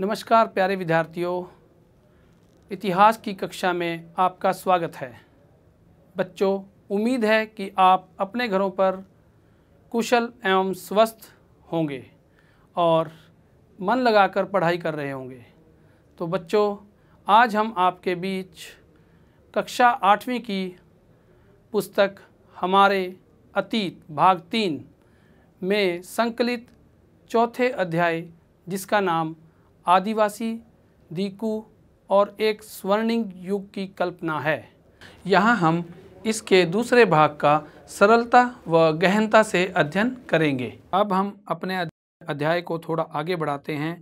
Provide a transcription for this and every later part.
नमस्कार प्यारे विद्यार्थियों इतिहास की कक्षा में आपका स्वागत है बच्चों उम्मीद है कि आप अपने घरों पर कुशल एवं स्वस्थ होंगे और मन लगाकर पढ़ाई कर रहे होंगे तो बच्चों आज हम आपके बीच कक्षा आठवीं की पुस्तक हमारे अतीत भाग तीन में संकलित चौथे अध्याय जिसका नाम आदिवासी दीकू और एक स्वर्णिंग युग की कल्पना है यहाँ हम इसके दूसरे भाग का सरलता व गहनता से अध्ययन करेंगे अब हम अपने अध्याय को थोड़ा आगे बढ़ाते हैं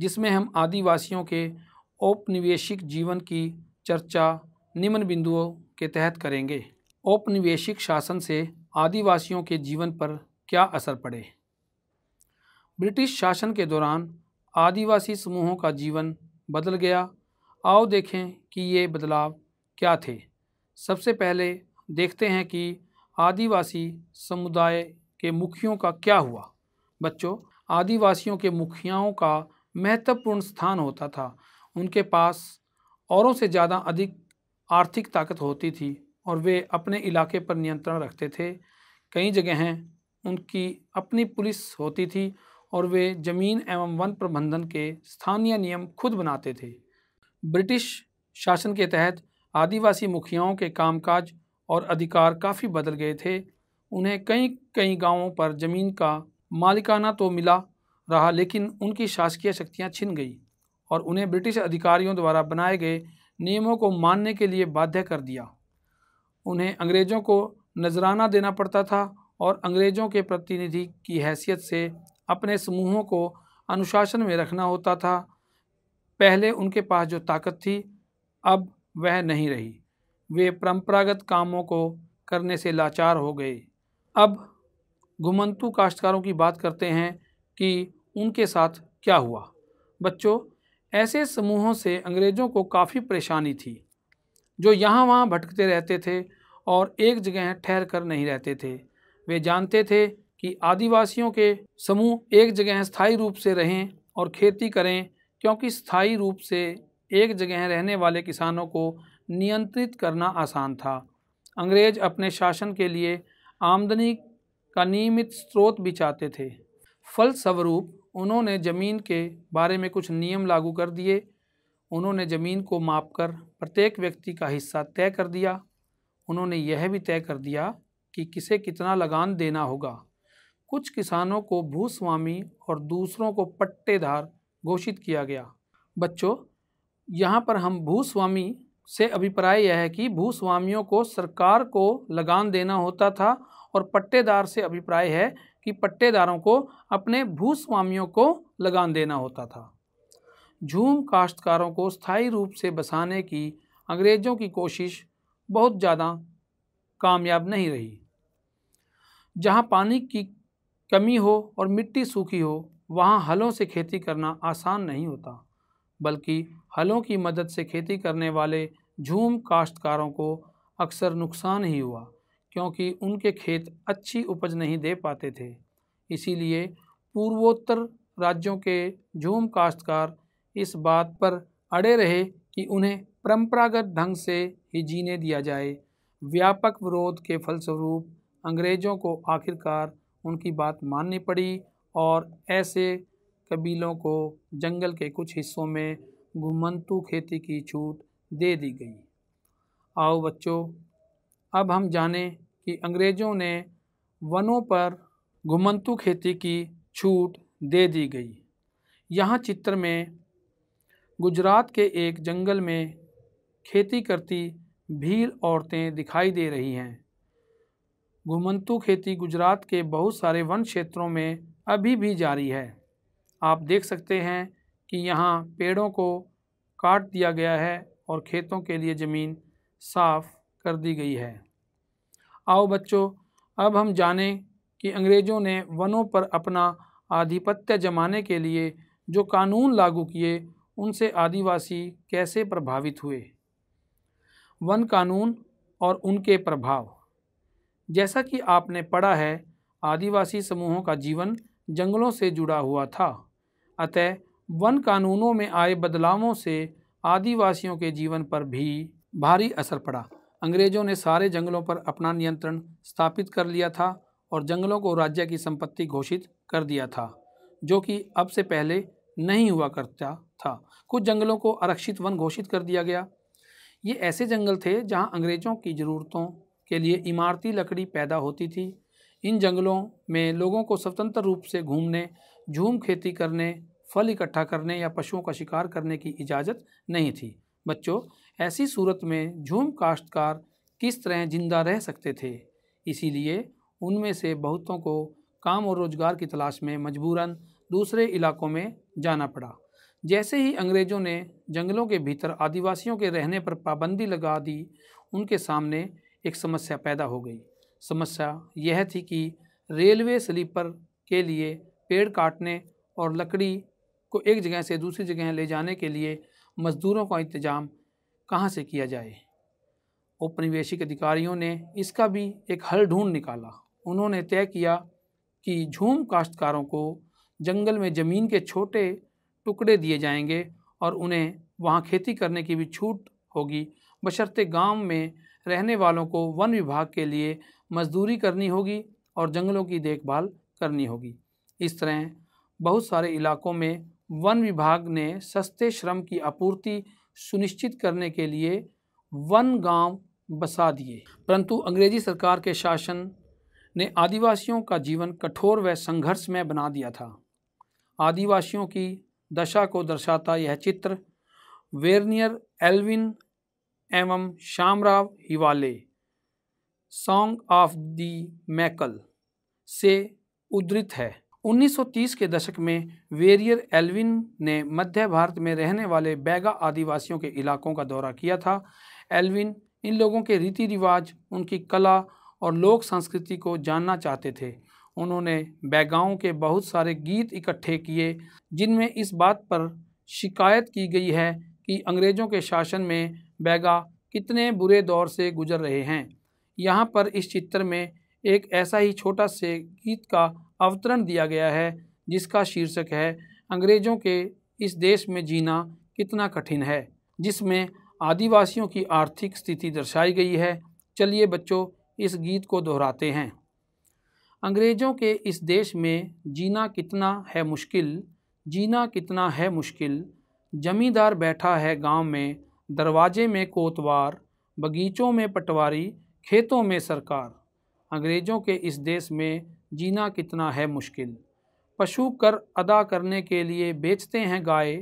जिसमें हम आदिवासियों के औपनिवेशिक जीवन की चर्चा निम्न बिंदुओं के तहत करेंगे औपनिवेशिक शासन से आदिवासियों के जीवन पर क्या असर पड़े ब्रिटिश शासन के दौरान आदिवासी समूहों का जीवन बदल गया आओ देखें कि ये बदलाव क्या थे सबसे पहले देखते हैं कि आदिवासी समुदाय के मुखियों का क्या हुआ बच्चों आदिवासियों के मुखियाओं का महत्वपूर्ण स्थान होता था उनके पास औरों से ज़्यादा अधिक आर्थिक ताकत होती थी और वे अपने इलाके पर नियंत्रण रखते थे कई जगहें उनकी अपनी पुलिस होती थी और वे जमीन एवं वन प्रबंधन के स्थानीय नियम खुद बनाते थे ब्रिटिश शासन के तहत आदिवासी मुखियाओं के कामकाज और अधिकार काफ़ी बदल गए थे उन्हें कई कई गांवों पर ज़मीन का मालिकाना तो मिला रहा लेकिन उनकी शासकीय शक्तियां छिन गई और उन्हें ब्रिटिश अधिकारियों द्वारा बनाए गए नियमों को मानने के लिए बाध्य कर दिया उन्हें अंग्रेज़ों को नजराना देना पड़ता था और अंग्रेज़ों के प्रतिनिधि की हैसियत से अपने समूहों को अनुशासन में रखना होता था पहले उनके पास जो ताकत थी अब वह नहीं रही वे परंपरागत कामों को करने से लाचार हो गए अब घुमंतु काश्तकारों की बात करते हैं कि उनके साथ क्या हुआ बच्चों ऐसे समूहों से अंग्रेज़ों को काफ़ी परेशानी थी जो यहाँ वहाँ भटकते रहते थे और एक जगह ठहर कर नहीं रहते थे वे जानते थे कि आदिवासियों के समूह एक जगह स्थायी रूप से रहें और खेती करें क्योंकि स्थायी रूप से एक जगह रहने वाले किसानों को नियंत्रित करना आसान था अंग्रेज अपने शासन के लिए आमदनी का नियमित स्रोत भी चाहते थे फलस्वरूप उन्होंने ज़मीन के बारे में कुछ नियम लागू कर दिए उन्होंने ज़मीन को मापकर प्रत्येक व्यक्ति का हिस्सा तय कर दिया उन्होंने यह भी तय कर दिया कि किसे कितना लगान देना होगा कुछ किसानों को भूस्वामी और दूसरों को पट्टेदार घोषित किया गया बच्चों यहाँ पर हम भूस्वामी से अभिप्राय यह है कि भूस्वामियों को सरकार को लगान देना होता था और पट्टेदार से अभिप्राय है कि पट्टेदारों को अपने भूस्वामियों को लगान देना होता था झूम काश्तकारों को स्थायी रूप से बसाने की अंग्रेज़ों की कोशिश बहुत ज़्यादा कामयाब नहीं रही जहाँ पानी की कमी हो और मिट्टी सूखी हो वहाँ हलों से खेती करना आसान नहीं होता बल्कि हलों की मदद से खेती करने वाले झूम काश्तकारों को अक्सर नुकसान ही हुआ क्योंकि उनके खेत अच्छी उपज नहीं दे पाते थे इसीलिए पूर्वोत्तर राज्यों के झूम काश्तकार इस बात पर अड़े रहे कि उन्हें परंपरागत ढंग से ही जीने दिया जाए व्यापक विरोध के फलस्वरूप अंग्रेज़ों को आखिरकार उनकी बात माननी पड़ी और ऐसे कबीलों को जंगल के कुछ हिस्सों में घुमंतु खेती की छूट दे दी गई आओ बच्चों अब हम जानें कि अंग्रेज़ों ने वनों पर घुमंतु खेती की छूट दे दी गई यहाँ चित्र में गुजरात के एक जंगल में खेती करती भील औरतें दिखाई दे रही हैं घुमंतु खेती गुजरात के बहुत सारे वन क्षेत्रों में अभी भी जारी है आप देख सकते हैं कि यहाँ पेड़ों को काट दिया गया है और खेतों के लिए ज़मीन साफ कर दी गई है आओ बच्चों अब हम जानें कि अंग्रेज़ों ने वनों पर अपना आधिपत्य जमाने के लिए जो कानून लागू किए उनसे आदिवासी कैसे प्रभावित हुए वन कानून और उनके प्रभाव जैसा कि आपने पढ़ा है आदिवासी समूहों का जीवन जंगलों से जुड़ा हुआ था अतः वन कानूनों में आए बदलावों से आदिवासियों के जीवन पर भी भारी असर पड़ा अंग्रेज़ों ने सारे जंगलों पर अपना नियंत्रण स्थापित कर लिया था और जंगलों को राज्य की संपत्ति घोषित कर दिया था जो कि अब से पहले नहीं हुआ करता था कुछ जंगलों को आरक्षित वन घोषित कर दिया गया ये ऐसे जंगल थे जहां अंग्रेज़ों की ज़रूरतों के लिए इमारती लकड़ी पैदा होती थी इन जंगलों में लोगों को स्वतंत्र रूप से घूमने झूम खेती करने फल इकट्ठा करने या पशुओं का शिकार करने की इजाज़त नहीं थी बच्चों ऐसी सूरत में झूम काश्तकार किस तरह ज़िंदा रह सकते थे इसीलिए उनमें से बहुतों को काम और रोज़गार की तलाश में मजबूरन दूसरे इलाकों में जाना पड़ा जैसे ही अंग्रेज़ों ने जंगलों के भीतर आदिवासियों के रहने पर पाबंदी लगा दी उनके सामने एक समस्या पैदा हो गई समस्या यह थी कि रेलवे स्लीपर के लिए पेड़ काटने और लकड़ी को एक जगह से दूसरी जगह ले जाने के लिए मज़दूरों का इंतजाम कहाँ से किया जाए उपनिवेशिक अधिकारियों ने इसका भी एक हल ढूंढ निकाला उन्होंने तय किया कि झूम काश्तकारों को जंगल में ज़मीन के छोटे टुकड़े दिए जाएंगे और उन्हें वहाँ खेती करने की भी छूट होगी बशर्ते गांव में रहने वालों को वन विभाग के लिए मजदूरी करनी होगी और जंगलों की देखभाल करनी होगी इस तरह बहुत सारे इलाकों में वन विभाग ने सस्ते श्रम की आपूर्ति सुनिश्चित करने के लिए वन गांव बसा दिए परंतु अंग्रेजी सरकार के शासन ने आदिवासियों का जीवन कठोर व संघर्षमय बना दिया था आदिवासियों की दशा को दर्शाता यह चित्र वेर्नियर एल्विन एवं Shyamrao Hiwale song of the Maikal से उद्धृत है 1930 के दशक में वेरियर एल्विन ने मध्य भारत में रहने वाले बैगा आदिवासियों के इलाकों का दौरा किया था एल्विन इन लोगों के रीति रिवाज उनकी कला और लोक संस्कृति को जानना चाहते थे उन्होंने बैगाओं के बहुत सारे गीत इकट्ठे किए जिनमें इस बात पर शिकायत की गई है कि अंग्रेज़ों के शासन में बैगा कितने बुरे दौर से गुजर रहे हैं यहाँ पर इस चित्र में एक ऐसा ही छोटा से गीत का अवतरण दिया गया है जिसका शीर्षक है अंग्रेज़ों के इस देश में जीना कितना कठिन है जिसमें आदिवासियों की आर्थिक स्थिति दर्शाई गई है चलिए बच्चों इस गीत को दोहराते हैं अंग्रेज़ों के इस देश में जीना कितना है मुश्किल जीना कितना है मुश्किल जमींदार बैठा है गांव में दरवाजे में कोतवार बगीचों में पटवारी खेतों में सरकार अंग्रेज़ों के इस देश में जीना कितना है मुश्किल पशु कर अदा करने के लिए बेचते हैं गाय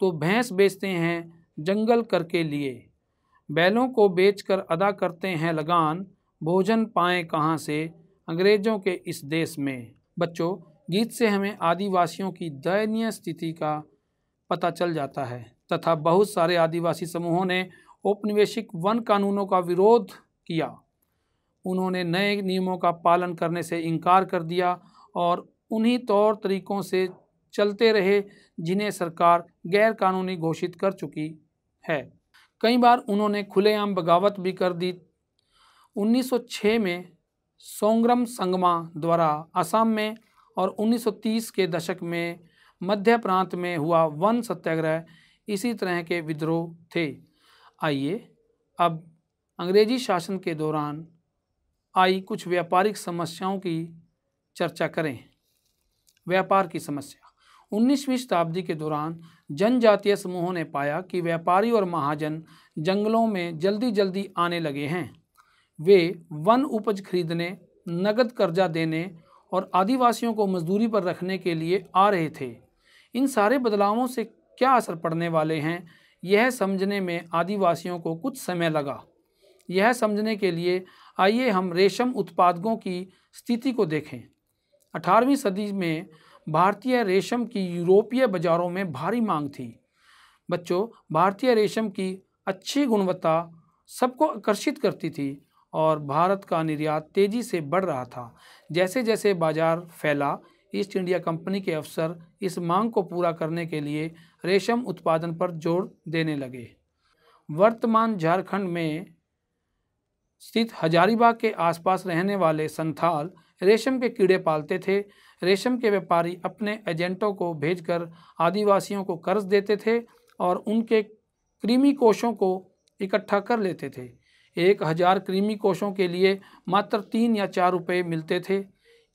तो भैंस बेचते हैं जंगल कर के लिए बैलों को बेचकर अदा करते हैं लगान भोजन पाएँ कहाँ से अंग्रेज़ों के इस देश में बच्चों गीत से हमें आदिवासियों की दयनीय स्थिति का पता चल जाता है तथा बहुत सारे आदिवासी समूहों ने औपनिवेशिक वन कानूनों का विरोध किया उन्होंने नए नियमों का पालन करने से इनकार कर दिया और उन्हीं तौर तरीक़ों से चलते रहे जिन्हें सरकार गैरकानूनी घोषित कर चुकी है कई बार उन्होंने खुलेआम बगावत भी कर दी 1906 में सोंग्रम संगमा द्वारा असम में और 1930 के दशक में मध्य प्रांत में हुआ वन सत्याग्रह इसी तरह के विद्रोह थे आइए अब अंग्रेजी शासन के दौरान आई कुछ व्यापारिक समस्याओं की चर्चा करें व्यापार की समस्या 19वीं शताब्दी के दौरान जनजातीय समूहों ने पाया कि व्यापारी और महाजन जंगलों में जल्दी जल्दी आने लगे हैं वे वन उपज खरीदने नगद कर्जा देने और आदिवासियों को मजदूरी पर रखने के लिए आ रहे थे इन सारे बदलावों से क्या असर पड़ने वाले हैं यह समझने में आदिवासियों को कुछ समय लगा यह समझने के लिए आइए हम रेशम उत्पादकों की स्थिति को देखें 18वीं सदी में भारतीय रेशम की यूरोपीय बाज़ारों में भारी मांग थी बच्चों भारतीय रेशम की अच्छी गुणवत्ता सबको आकर्षित करती थी और भारत का निर्यात तेज़ी से बढ़ रहा था जैसे जैसे बाज़ार फैला ईस्ट इंडिया कंपनी के अफसर इस मांग को पूरा करने के लिए रेशम उत्पादन पर जोर देने लगे वर्तमान झारखंड में स्थित हजारीबाग के आसपास रहने वाले संथाल रेशम के कीड़े पालते थे रेशम के व्यापारी अपने एजेंटों को भेजकर आदिवासियों को कर्ज देते थे और उनके कृमि कोषों को इकट्ठा कर लेते थे एक हज़ार कृमि कोषों के लिए मात्र तीन या चार रुपये मिलते थे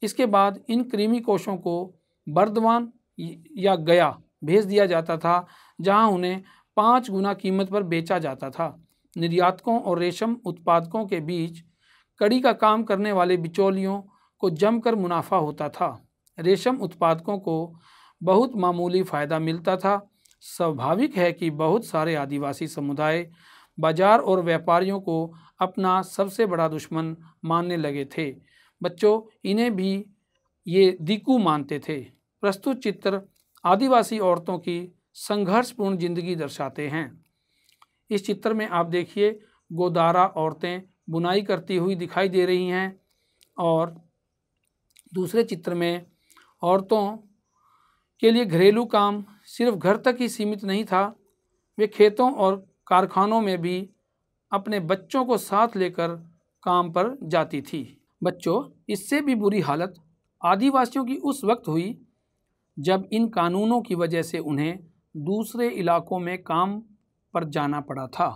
इसके बाद इन क्रीमी कोशों को बर्दवान या गया भेज दिया जाता था जहां उन्हें पाँच गुना कीमत पर बेचा जाता था निर्यातकों और रेशम उत्पादकों के बीच कड़ी का काम करने वाले बिचौलियों को जमकर मुनाफा होता था रेशम उत्पादकों को बहुत मामूली फ़ायदा मिलता था स्वाभाविक है कि बहुत सारे आदिवासी समुदाय बाजार और व्यापारियों को अपना सबसे बड़ा दुश्मन मानने लगे थे बच्चों इन्हें भी ये दीकू मानते थे प्रस्तुत चित्र आदिवासी औरतों की संघर्षपूर्ण जिंदगी दर्शाते हैं इस चित्र में आप देखिए गोदारा औरतें बुनाई करती हुई दिखाई दे रही हैं और दूसरे चित्र में औरतों के लिए घरेलू काम सिर्फ घर तक ही सीमित नहीं था वे खेतों और कारखानों में भी अपने बच्चों को साथ लेकर काम पर जाती थी बच्चों इससे भी बुरी हालत आदिवासियों की उस वक्त हुई जब इन कानूनों की वजह से उन्हें दूसरे इलाकों में काम पर जाना पड़ा था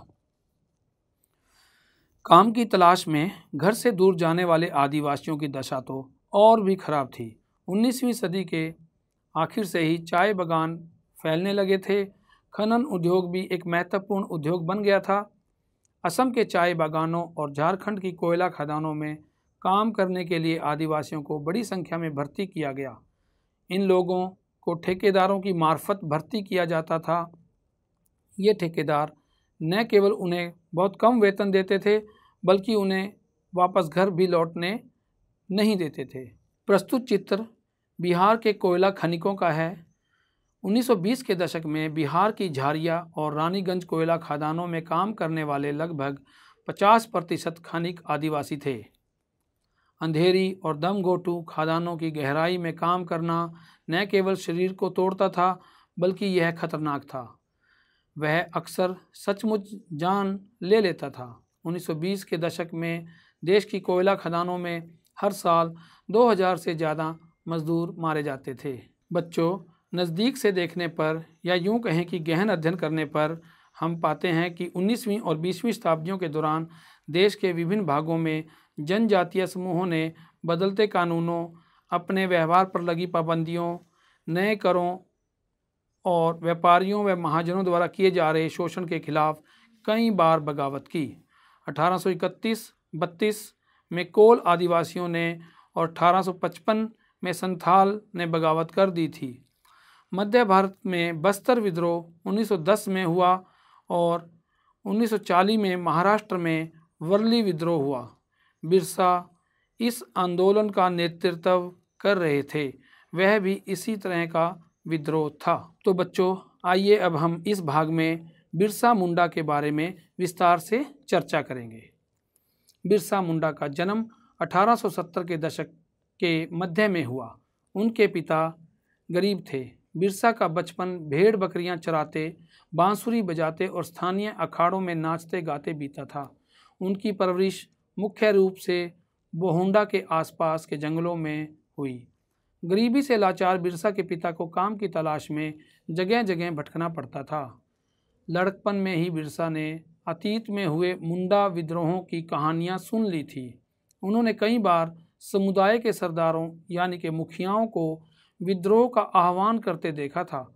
काम की तलाश में घर से दूर जाने वाले आदिवासियों की दशा तो और भी ख़राब थी 19वीं सदी के आखिर से ही चाय बागान फैलने लगे थे खनन उद्योग भी एक महत्वपूर्ण उद्योग बन गया था असम के चाय बागानों और झारखंड की कोयला खदानों में काम करने के लिए आदिवासियों को बड़ी संख्या में भर्ती किया गया इन लोगों को ठेकेदारों की मार्फत भर्ती किया जाता था ये ठेकेदार न केवल उन्हें बहुत कम वेतन देते थे बल्कि उन्हें वापस घर भी लौटने नहीं देते थे प्रस्तुत चित्र बिहार के कोयला खनिकों का है 1920 के दशक में बिहार की झारिया और रानीगंज कोयला खदानों में काम करने वाले लगभग 50 प्रतिशत खनिक आदिवासी थे अंधेरी और दम घोटू खादानों की गहराई में काम करना न केवल शरीर को तोड़ता था बल्कि यह खतरनाक था वह अक्सर सचमुच जान ले लेता था 1920 के दशक में देश की कोयला खदानों में हर साल 2000 से ज़्यादा मजदूर मारे जाते थे बच्चों नज़दीक से देखने पर या यूं कहें कि गहन अध्ययन करने पर हम पाते हैं कि 19वीं और 20वीं शताब्दियों के दौरान देश के विभिन्न भागों में जनजातीय समूहों ने बदलते कानूनों अपने व्यवहार पर लगी पाबंदियों नए करों और व्यापारियों व महाजनों द्वारा किए जा रहे शोषण के खिलाफ कई बार बगावत की 1831-32 में कोल आदिवासियों ने और 1855 में संथाल ने बगावत कर दी थी मध्य भारत में बस्तर विद्रोह 1910 में हुआ और 1940 में महाराष्ट्र में वर्ली विद्रोह हुआ बिरसा इस आंदोलन का नेतृत्व कर रहे थे वह भी इसी तरह का विद्रोह था तो बच्चों आइए अब हम इस भाग में बिरसा मुंडा के बारे में विस्तार से चर्चा करेंगे बिरसा मुंडा का जन्म 1870 के दशक के मध्य में हुआ उनके पिता गरीब थे बिरसा का बचपन भेड़ बकरियां चराते बांसुरी बजाते और स्थानीय अखाड़ों में नाचते गाते बीता था उनकी परवरिश मुख्य रूप से बोहुंडा के आसपास के जंगलों में हुई गरीबी से लाचार बिरसा के पिता को काम की तलाश में जगह जगह भटकना पड़ता था लड़कपन में ही बिरसा ने अतीत में हुए मुंडा विद्रोहों की कहानियां सुन ली थी उन्होंने कई बार समुदाय के सरदारों यानी के मुखियाओं को विद्रोह का आह्वान करते देखा था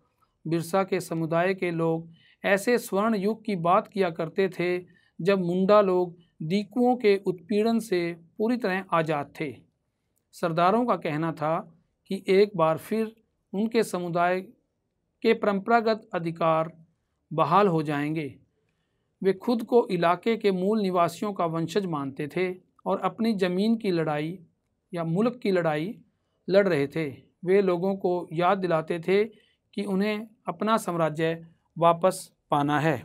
बिरसा के समुदाय के लोग ऐसे स्वर्ण युग की बात किया करते थे जब मुंडा लोग दीकुओं के उत्पीड़न से पूरी तरह आज़ाद थे सरदारों का कहना था कि एक बार फिर उनके समुदाय के परंपरागत अधिकार बहाल हो जाएंगे वे खुद को इलाके के मूल निवासियों का वंशज मानते थे और अपनी ज़मीन की लड़ाई या मुल्क की लड़ाई लड़ रहे थे वे लोगों को याद दिलाते थे कि उन्हें अपना साम्राज्य वापस पाना है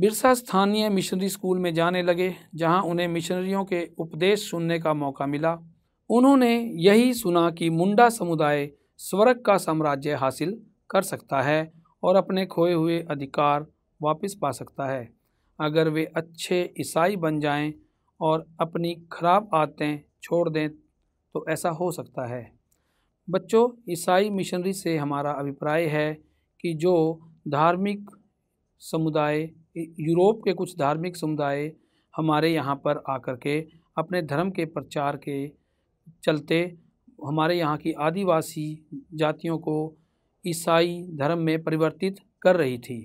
बिरसा स्थानीय मिशनरी स्कूल में जाने लगे जहां उन्हें मिशनरियों के उपदेश सुनने का मौका मिला उन्होंने यही सुना कि मुंडा समुदाय स्वर्ग का साम्राज्य हासिल कर सकता है और अपने खोए हुए अधिकार वापस पा सकता है अगर वे अच्छे ईसाई बन जाएं और अपनी खराब आदतें छोड़ दें तो ऐसा हो सकता है बच्चों ईसाई मिशनरी से हमारा अभिप्राय है कि जो धार्मिक समुदाय यूरोप के कुछ धार्मिक समुदाय हमारे यहाँ पर आकर के अपने धर्म के प्रचार के चलते हमारे यहाँ की आदिवासी जातियों को ईसाई धर्म में परिवर्तित कर रही थी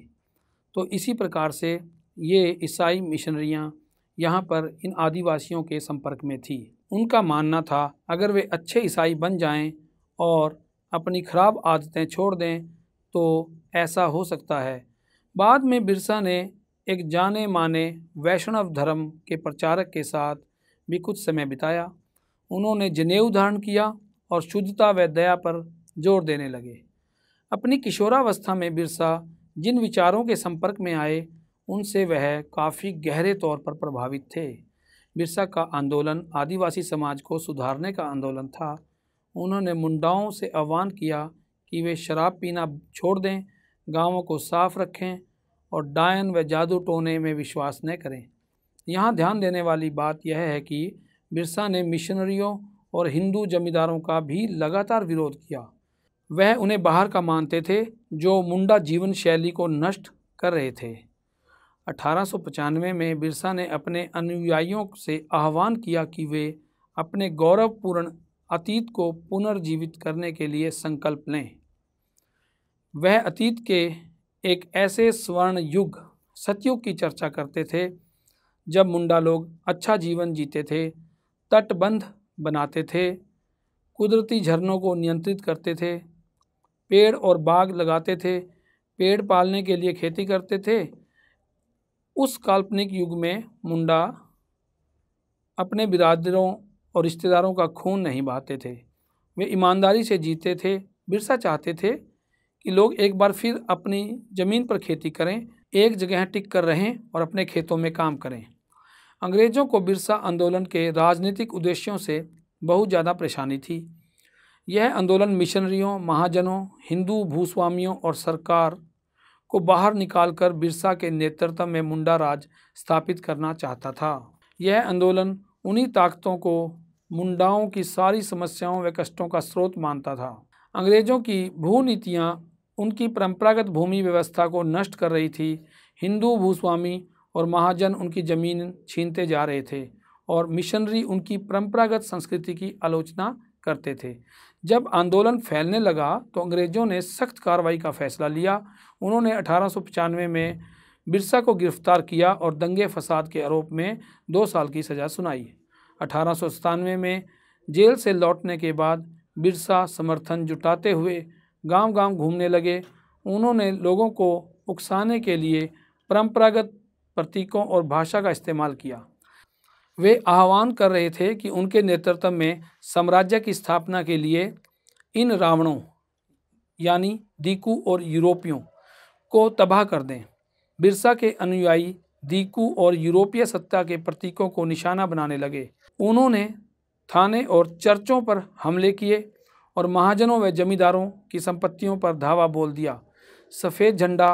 तो इसी प्रकार से ये ईसाई मिशनरियाँ यहाँ पर इन आदिवासियों के संपर्क में थी उनका मानना था अगर वे अच्छे ईसाई बन जाएं और अपनी ख़राब आदतें छोड़ दें तो ऐसा हो सकता है बाद में बिरसा ने एक जाने माने वैष्णव धर्म के प्रचारक के साथ भी कुछ समय बिताया उन्होंने जनेऊ धारण किया और शुद्धता व दया पर जोर देने लगे अपनी किशोरावस्था में बिरसा जिन विचारों के संपर्क में आए उनसे वह काफ़ी गहरे तौर पर प्रभावित थे बिरसा का आंदोलन आदिवासी समाज को सुधारने का आंदोलन था उन्होंने मुंडाओं से आह्वान किया कि वे शराब पीना छोड़ दें गांवों को साफ रखें और डायन व जादू टोने में विश्वास न करें यहाँ ध्यान देने वाली बात यह है कि बिरसा ने मिशनरियों और हिंदू जमींदारों का भी लगातार विरोध किया वह उन्हें बाहर का मानते थे जो मुंडा जीवन शैली को नष्ट कर रहे थे अठारह में बिरसा ने अपने अनुयायियों से आह्वान किया कि वे अपने गौरवपूर्ण अतीत को पुनर्जीवित करने के लिए संकल्प लें वह अतीत के एक ऐसे स्वर्ण युग सतयुग की चर्चा करते थे जब मुंडा लोग अच्छा जीवन जीते थे तटबंध बनाते थे कुदरती झरनों को नियंत्रित करते थे पेड़ और बाग लगाते थे पेड़ पालने के लिए खेती करते थे उस काल्पनिक युग में मुंडा अपने बिरादरों और रिश्तेदारों का खून नहीं बहाते थे वे ईमानदारी से जीते थे बिरसा चाहते थे कि लोग एक बार फिर अपनी ज़मीन पर खेती करें एक जगह टिक कर रहें और अपने खेतों में काम करें अंग्रेज़ों को बिरसा आंदोलन के राजनीतिक उद्देश्यों से बहुत ज़्यादा परेशानी थी यह आंदोलन मिशनरियों महाजनों हिंदू भूस्वामियों और सरकार को बाहर निकालकर बिरसा के नेतृत्व में मुंडा राज स्थापित करना चाहता था यह आंदोलन उन्हीं ताकतों को मुंडाओं की सारी समस्याओं व कष्टों का स्रोत मानता था अंग्रेज़ों की भू नीतियाँ उनकी परंपरागत भूमि व्यवस्था को नष्ट कर रही थी हिंदू भूस्वामी और महाजन उनकी ज़मीन छीनते जा रहे थे और मिशनरी उनकी परंपरागत संस्कृति की आलोचना करते थे जब आंदोलन फैलने लगा तो अंग्रेज़ों ने सख्त कार्रवाई का फैसला लिया उन्होंने अठारह में बिरसा को गिरफ्तार किया और दंगे फसाद के आरोप में दो साल की सज़ा सुनाई अठारह में जेल से लौटने के बाद बिरसा समर्थन जुटाते हुए गांव-गांव घूमने लगे उन्होंने लोगों को उकसाने के लिए परंपरागत प्रतीकों और भाषा का इस्तेमाल किया वे आह्वान कर रहे थे कि उनके नेतृत्व में साम्राज्य की स्थापना के लिए इन रावणों यानी दीकू और यूरोपियों को तबाह कर दें बिरसा के अनुयायी दीकू और यूरोपीय सत्ता के प्रतीकों को निशाना बनाने लगे उन्होंने थाने और चर्चों पर हमले किए और महाजनों व जमींदारों की संपत्तियों पर धावा बोल दिया सफ़ेद झंडा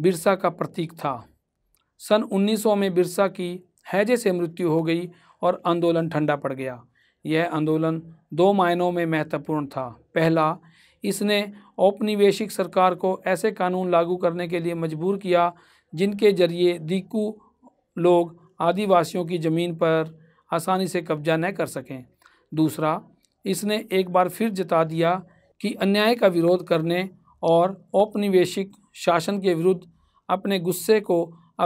बिरसा का प्रतीक था सन 1900 में बिरसा की हैजे से मृत्यु हो गई और आंदोलन ठंडा पड़ गया यह आंदोलन दो मायनों में महत्वपूर्ण था पहला इसने औपनिवेशिक सरकार को ऐसे कानून लागू करने के लिए मजबूर किया जिनके जरिए दीकू लोग आदिवासियों की ज़मीन पर आसानी से कब्जा न कर सकें दूसरा इसने एक बार फिर जता दिया कि अन्याय का विरोध करने और औपनिवेशिक शासन के विरुद्ध अपने गुस्से को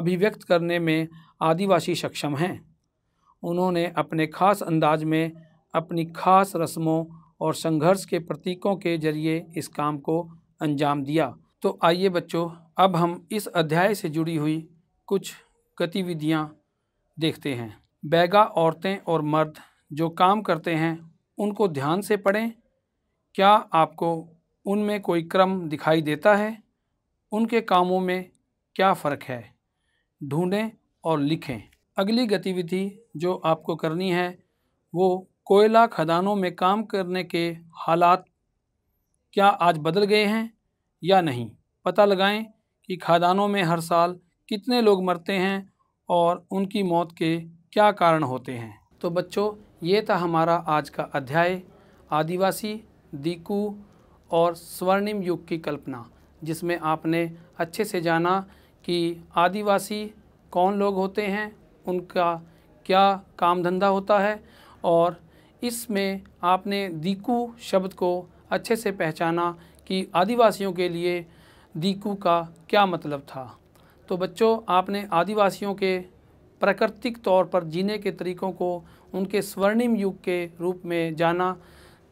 अभिव्यक्त करने में आदिवासी सक्षम हैं उन्होंने अपने खास अंदाज में अपनी खास रस्मों और संघर्ष के प्रतीकों के जरिए इस काम को अंजाम दिया तो आइए बच्चों अब हम इस अध्याय से जुड़ी हुई कुछ गतिविधियाँ देखते हैं बैगा औरतें और मर्द जो काम करते हैं उनको ध्यान से पढ़ें क्या आपको उनमें कोई क्रम दिखाई देता है उनके कामों में क्या फ़र्क है ढूंढें और लिखें अगली गतिविधि जो आपको करनी है वो कोयला खदानों में काम करने के हालात क्या आज बदल गए हैं या नहीं पता लगाएं कि खदानों में हर साल कितने लोग मरते हैं और उनकी मौत के क्या कारण होते हैं तो बच्चों ये था हमारा आज का अध्याय आदिवासी दीकू और स्वर्णिम युग की कल्पना जिसमें आपने अच्छे से जाना कि आदिवासी कौन लोग होते हैं उनका क्या काम धंधा होता है और इसमें आपने दीकू शब्द को अच्छे से पहचाना कि आदिवासियों के लिए दीकू का क्या मतलब था तो बच्चों आपने आदिवासियों के प्राकृतिक तौर पर जीने के तरीक़ों को उनके स्वर्णिम युग के रूप में जाना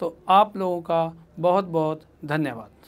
तो आप लोगों का बहुत बहुत धन्यवाद